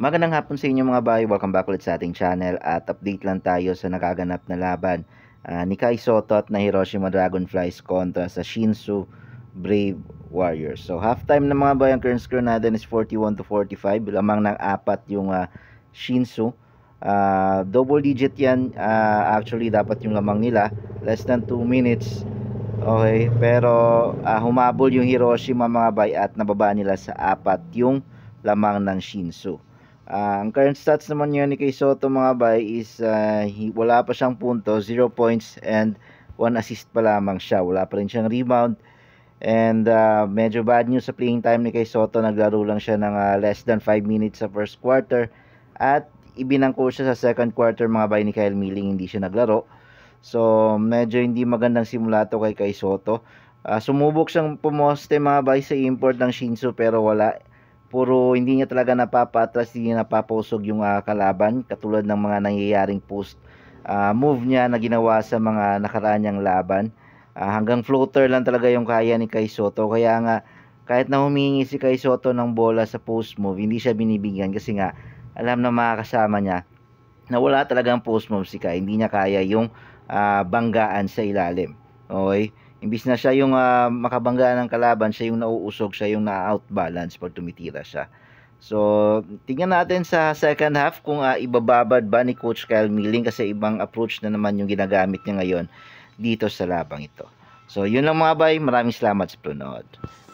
Magandang hapon sa inyo mga bay. Welcome back ulit sa ating channel at update lang tayo sa nakaganap na laban uh, ni Kai Soto at na Hiroshima Dragonflies kontra sa Shinsu Brave Warriors. So halftime ng mga bay ang current score natin is 41 to 45. Lamang ng apat yung uh, Shinsu. Uh, double digit yan uh, actually dapat yung lamang nila less than 2 minutes okay pero uh, humabol yung Hiroshima mga bay at nababa nila sa apat yung lamang ng Shinsu Uh, ang current stats naman yun ni kay Soto mga bay is uh, wala pa siyang punto, 0 points and 1 assist pa lamang siya. Wala pa rin siyang rebound. And uh, medyo bad news sa playing time ni kay Soto. Naglaro lang siya ng uh, less than 5 minutes sa first quarter. At ibinangko siya sa second quarter mga bay ni Kyle Milling. Hindi siya naglaro. So medyo hindi magandang simula to kay kay Soto. Uh, sumubok siyang pumoste mga bay sa import ng Shinsu pero wala puro hindi niya talaga napapatras, hindi niya napapausog yung uh, kalaban katulad ng mga nangyayaring post uh, move niya na ginawa sa mga nakaraan niyang laban. Uh, hanggang floater lang talaga yung kaya ni Kai Soto. Kaya nga kahit na humingi si Kai Soto ng bola sa post move, hindi siya binibigyan kasi nga alam na mga kasama niya na wala ang post move si Kai. Hindi niya kaya yung uh, banggaan sa ilalim. Okay? Imbis na siya yung uh, ah, makabangga ng kalaban, siya yung nauusog, siya yung na-outbalance pag tumitira siya. So, tingnan natin sa second half kung uh, ibababad ba ni Coach Kyle Milling kasi ibang approach na naman yung ginagamit niya ngayon dito sa labang ito. So, yun lang mga bay. Maraming salamat sa panood.